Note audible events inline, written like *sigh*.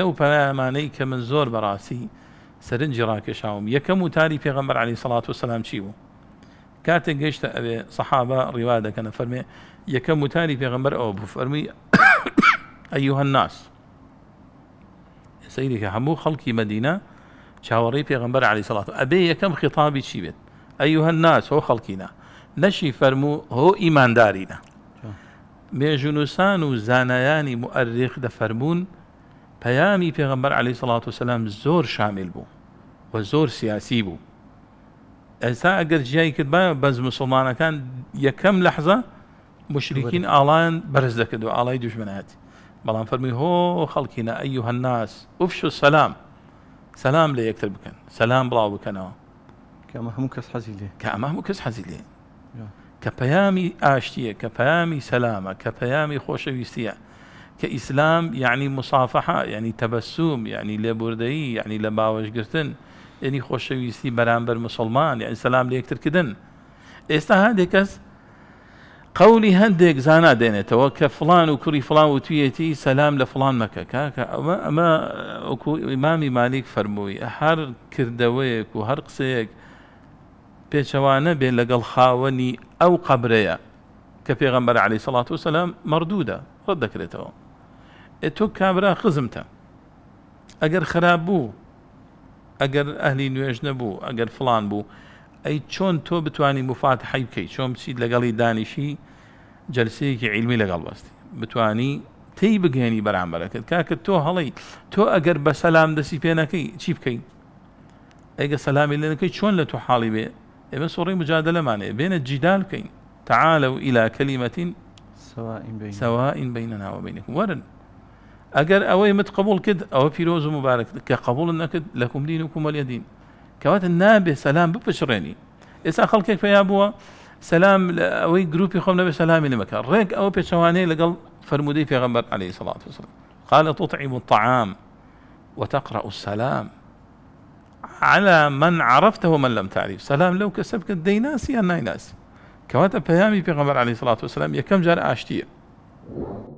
لو پەیامانەی کە من زور براسي سرنجي ڕاکێشاوم یەکەم *coughs* و تاری پێغەمبەر علی سەڵات و سەسلام چی بوو کاتێک گەیشتە ئەوێ سەحابە ڕیوا دەکەنە فەرمێ یەکەم و تاری پێغەمبەر ئەوە بوو فەرمی ئەیوهەن ناس سەیرێکە هەموو خەڵکی مەدینە چاوەڕی پێغمبەر علی سەڵات ئەبێ یەکەم خیتابی چی بێت ئەیوهەن ناس هۆ خەڵکینە نەشی فەرموو هۆ ئیماندارینە مێژونوسان و مؤرخ دفرمون پیامی پیغمبر علی سڵات و سەسلام زور شامل بو و زور سیاسی بو ازا اگر ئەگەر کد با بز مسلمان مسلمانەکان یکم لحظه مشرکین آلان برز دکد و آلای دشمنات بلان فرمی هو خلقینا ایوها الناس افشو و سلام لی اکتر بکن سلام بلاو بکن او کە ئەمە هەموو کەس حەزی لێ کە ئەمە هەموو کەس حەزی لێ کە پەیامی ئاشتیە کە پەیامی سەلامە کە كإسلام يعني مصافحة يعني تبسم يعني لبردي يعني لباوش يعني خوش خۆشەویستی برامبر مسلمان يعني سلام ليك تركدن إستا هذه كس قولي هندك زانا دينة توك فلان وكري فلان وتويتي سلام لفلان لە كا كا ما ما أكو إمامي مالك فرموي هەر كردويك و قصيك بيشوانا بين لقل خاوني أو قبريا كفي غمبر عليه الصلاة والسلام مردودة سەسلام مردوودە تۆ کابرا خزمتە ئەگەر خراپ بوو ئەگەر ئەهلی نوێژ نەبوو ئەگەر فلان بوو ئەی چۆن تۆ بتانی مفات حی بکەیت چۆن بچیت لەگەڵی دانیشی جلسەیەکی علمی لەگەڵ بەستی بتانی تی بگەێنی بەرامبەرەکەت کاکە تۆ هەڵی تۆ ئەگەر بە سەسلام دەسی پێەکەی چی بکەین ئەگە سەسلامی لەنەکەی چۆن لە تۆ حاڵی بێ ئێمە سوڕی مجادە لەمانێ بێنە جیدال بکەین تعاالە و ئیلا کەلیمەتین سەوا بینەناوە بینێک وەرن اگر اوی مت قبول کد او پیروز مبارک که قبول نکد لکم دین و کومەلەدین کەواتە نابێ سەسلام بپشڕێنی ئێستا خەڵکێک پێیا بووە سەسلام ئەوەی گروپی سلامی نمکار رنگ او ڕێک لقل فرمودی فی فرمودەی علی عليه و سلام قال تطعم الطعام وتقرأ السلام على من عرفته ومن لم تعرف سلام لو كسبك الديناسي كما تفهمي في غمر عليه الصلاة والسلام يا كم جار عاشتيه